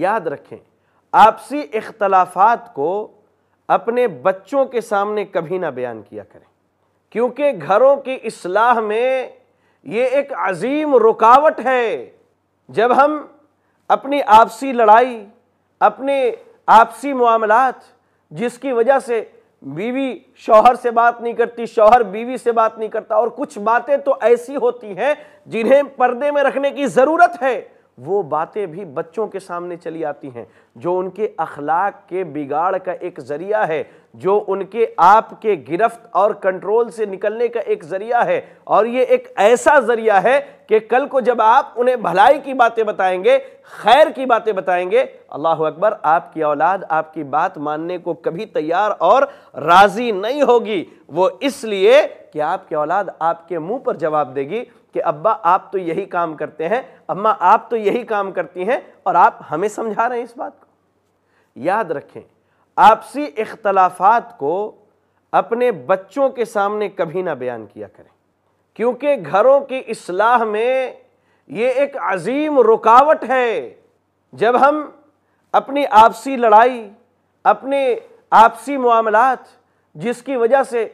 याद रखें आपसी इख्तलाफात को अपने बच्चों के सामने कभी ना बयान किया करें क्योंकि घरों की असलाह में ये एक अजीम रुकावट है जब हम अपनी आपसी लड़ाई अपने आपसी मामलात जिसकी वजह से बीवी शौहर से बात नहीं करती शौहर बीवी से बात नहीं करता और कुछ बातें तो ऐसी होती हैं जिन्हें पर्दे में रखने की ज़रूरत है वो बातें भी बच्चों के सामने चली आती हैं जो उनके अखलाक के बिगाड़ का एक ज़रिया है जो उनके आपके गिरफ्त और कंट्रोल से निकलने का एक जरिया है और ये एक ऐसा जरिया है कि कल को जब आप उन्हें भलाई की बातें बताएंगे खैर की बातें बताएंगे अल्लाह अकबर आपकी औलाद आपकी बात मानने को कभी तैयार और राज़ी नहीं होगी वो इसलिए कि आपकी औलाद आपके मुंह पर जवाब देगी कि अब्बा आप तो यही काम करते हैं अम्मा आप तो यही काम करती हैं और आप हमें समझा रहे हैं इस बात को याद रखें आपसी इख्तलाफात को अपने बच्चों के सामने कभी ना बयान किया करें क्योंकि घरों की असलाह में ये एक अजीम रुकावट है जब हम अपनी आपसी लड़ाई अपने आपसी मामलात जिसकी वजह से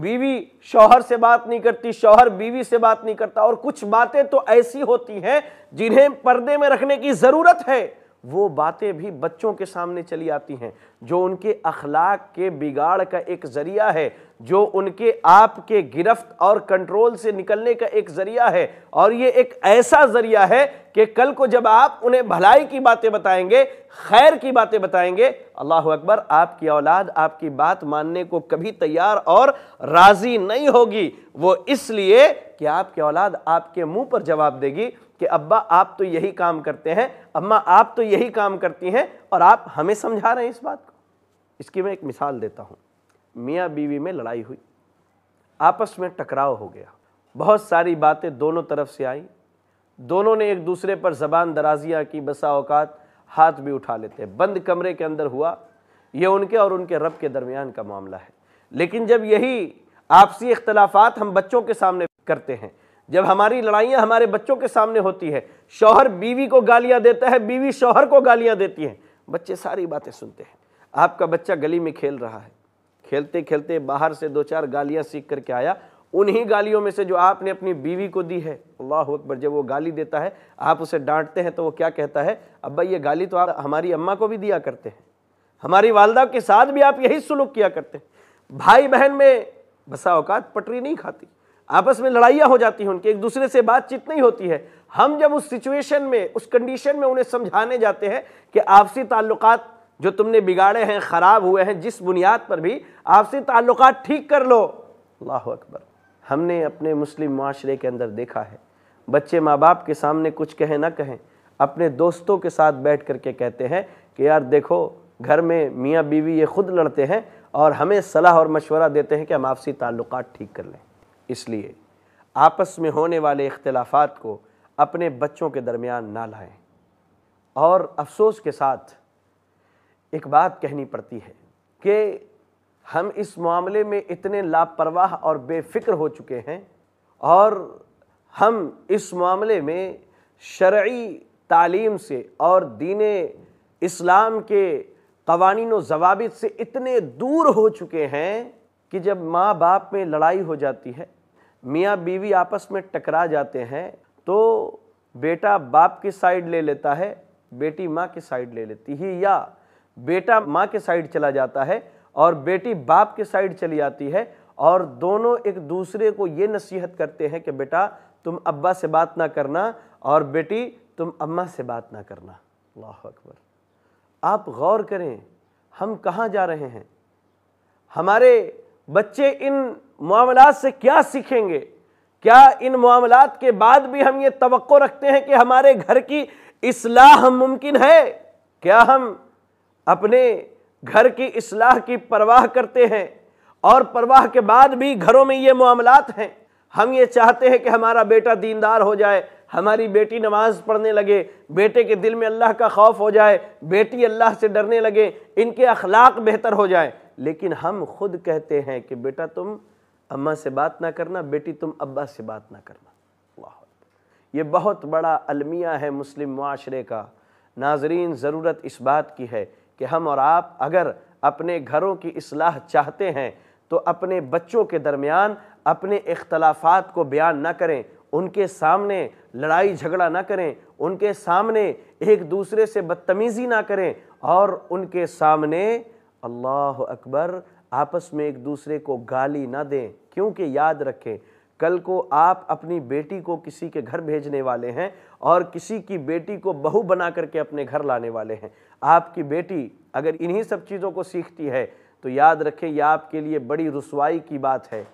बीवी शौहर से बात नहीं करती शौहर बीवी से बात नहीं करता और कुछ बातें तो ऐसी होती हैं जिन्हें पर्दे में रखने की ज़रूरत है वो बातें भी बच्चों के सामने चली आती हैं जो उनके अखलाक के बिगाड़ का एक ज़रिया है जो उनके आप के गिरफ्त और कंट्रोल से निकलने का एक ज़रिया है और ये एक ऐसा ज़रिया है कि कल को जब आप उन्हें भलाई की बातें बताएंगे खैर की बातें बताएंगे अल्लाह अकबर आपकी औलाद आपकी बात मानने को कभी तैयार और राज़ी नहीं होगी वो इसलिए कि आपकी औलाद आपके मुंह पर जवाब देगी कि अब्बा आप तो यही काम करते हैं अम्मा आप तो यही काम करती हैं और आप हमें समझा रहे हैं इस बात को इसकी मैं एक मिसाल देता हूँ मियाँ बीवी में लड़ाई हुई आपस में टकराव हो गया बहुत सारी बातें दोनों तरफ से आई दोनों ने एक दूसरे पर ज़बान दराजियाँ की बसा अवकात हाथ भी उठा लेते हैं बंद कमरे के अंदर हुआ ये उनके और उनके रब के दरमियान का मामला है लेकिन जब यही आपसी इख्तलाफात हम बच्चों के सामने करते हैं जब हमारी लड़ाइयाँ हमारे बच्चों के सामने होती है शौहर बीवी को गालियाँ देता है बीवी शौहर को गालियाँ देती हैं बच्चे सारी बातें सुनते हैं आपका बच्चा गली में खेल रहा है खेलते खेलते बाहर से दो चार गालियाँ सीख करके आया उन्हीं गालियों में से जो आपने अपनी बीवी को दी है अल्लाह अकबर जब वो गाली देता है आप उसे डांटते हैं तो वो क्या कहता है अब्बा ये गाली तो आप हमारी अम्मा को भी दिया करते हैं हमारी वालदा के साथ भी आप यही सुलूक किया करते हैं भाई बहन में बसा औकात पटरी नहीं खाती आपस में लड़ाइयाँ हो जाती हैं उनकी एक दूसरे से बातचीत नहीं होती है हम जब उस सिचुएशन में उस कंडीशन में उन्हें समझाने जाते हैं कि आपसी ताल्लुक जो तुमने बिगाड़े हैं ख़राब हुए हैं जिस बुनियाद पर भी आपसी ताल्लुक ठीक कर लो अल्लाह अकबर हमने अपने मुस्लिम माशरे के अंदर देखा है बच्चे माँ बाप के सामने कुछ कहें ना कहें अपने दोस्तों के साथ बैठ करके कहते हैं कि यार देखो घर में मियाँ बीवी ये खुद लड़ते हैं और हमें सलाह और मशवरा देते हैं कि हम आपसी ताल्लुक ठीक कर लें इसलिए आपस में होने वाले इख्तलाफात को अपने बच्चों के दरमियान ना लाएं और अफसोस के साथ एक बात कहनी पड़ती है कि हम इस मामले में इतने लापरवाह और बेफिक्र हो चुके हैं और हम इस मामले में शर्य तालीम से और दीन इस्लाम के कवानीन जवाबित से इतने दूर हो चुके हैं कि जब माँ बाप में लड़ाई हो जाती है मियाँ बीवी आपस में टकरा जाते हैं तो बेटा बाप की साइड ले लेता है बेटी माँ की साइड ले लेती है या बेटा माँ के साइड चला जाता है और बेटी बाप के साइड चली जाती है और दोनों एक दूसरे को ये नसीहत करते हैं कि बेटा तुम अब्बा से बात ना करना और बेटी तुम अम्मा से बात ना करना अल्लाह अकबर आप गौर करें हम कहाँ जा रहे हैं हमारे बच्चे इन मामला से क्या सीखेंगे क्या इन मामला के बाद भी हम ये तो रखते हैं कि हमारे घर की इसलाह मुमकिन है क्या हम अपने घर की इसलाह की परवाह करते हैं और परवाह के बाद भी घरों में ये मामला हैं हम ये चाहते हैं कि हमारा बेटा दीनदार हो जाए हमारी बेटी नमाज पढ़ने लगे बेटे के दिल में अल्लाह का खौफ हो जाए बेटी अल्लाह से डरने लगे इनके अखलाक बेहतर हो जाए लेकिन हम खुद कहते हैं कि बेटा तुम अम्मा से बात ना करना बेटी तुम अब्बा से बात ना करना ये बहुत बड़ा अलमिया है मुस्लिम माशरे का नाजरीन ज़रूरत इस बात की है कि हम और आप अगर अपने घरों की असलाह चाहते हैं तो अपने बच्चों के दरमियान अपने इख्तलाफात को बयान ना करें उनके सामने लड़ाई झगड़ा ना करें उनके सामने एक दूसरे से बदतमीज़ी ना करें और उनके सामने अल्लाह अकबर आपस में एक दूसरे को गाली ना दें क्योंकि याद रखें कल को आप अपनी बेटी को किसी के घर भेजने वाले हैं और किसी की बेटी को बहू बना करके अपने घर लाने वाले हैं आपकी बेटी अगर इन्हीं सब चीज़ों को सीखती है तो याद रखें यह आपके लिए बड़ी रसवाई की बात है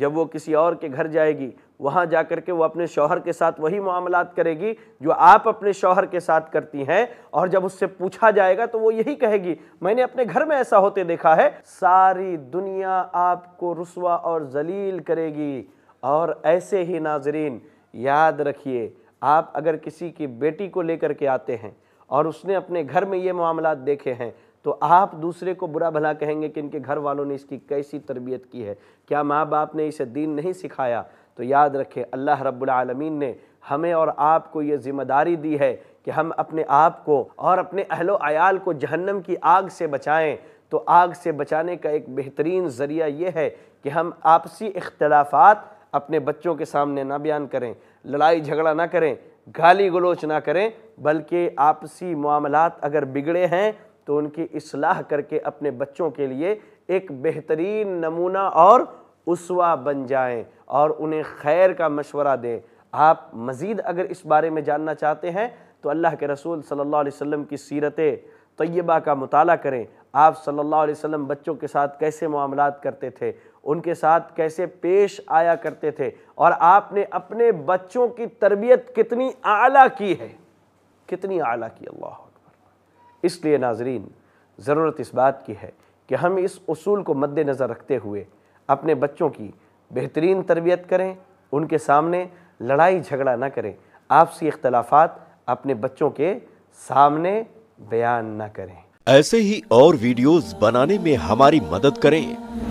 जब वो किसी और के घर जाएगी वहाँ जा कर के वो अपने शौहर के साथ वही मामलात करेगी जो आप अपने शौहर के साथ करती हैं और जब उससे पूछा जाएगा तो वो यही कहेगी मैंने अपने घर में ऐसा होते देखा है सारी दुनिया आपको रसवा और जलील करेगी और ऐसे ही नाजरीन याद रखिए आप अगर किसी की बेटी को लेकर के आते हैं और उसने अपने घर में ये मामलात देखे हैं तो आप दूसरे को बुरा भला कहेंगे कि इनके घर वालों ने इसकी कैसी तरबियत की है क्या माँ बाप ने इसे दीन नहीं सिखाया तो याद रखें अल्लाह रब्लमीन ने हमें और आपको ये ज़िम्मेदारी दी है कि हम अपने आप को और अपने अहलो आयाल को जहन्नम की आग से बचाएं तो आग से बचाने का एक बेहतरीन ज़रिया ये है कि हम आपसी इख्तलाफात अपने बच्चों के सामने ना बयान करें लड़ाई झगड़ा ना करें गाली गलोच ना करें बल्कि आपसी मामलात अगर बिगड़े हैं तो उनकी असलाह करके अपने बच्चों के लिए एक बेहतरीन नमूना और उसवा बन जाएं और उन्हें खैर का मशवरा दें आप मज़ीद अगर इस बारे में जानना चाहते हैं तो अल्लाह के रसूल सल्लल्लाहु अलैहि वसल्लम की सीरत तय्यबा का मताल करें आप सल्लल्लाहु अलैहि वसल्लम बच्चों के साथ कैसे मामला करते थे उनके साथ कैसे पेश आया करते थे और आपने अपने बच्चों की तरबियत कितनी आला की है कितनी आला की अल्लाह इसलिए नाजरीन ज़रूरत इस बात की है कि हम इस असूल को मद्देनज़र रखते हुए अपने बच्चों की बेहतरीन तरबियत करें उनके सामने लड़ाई झगड़ा ना करें आपसी इख्तलाफात अपने बच्चों के सामने बयान ना करें ऐसे ही और वीडियोस बनाने में हमारी मदद करें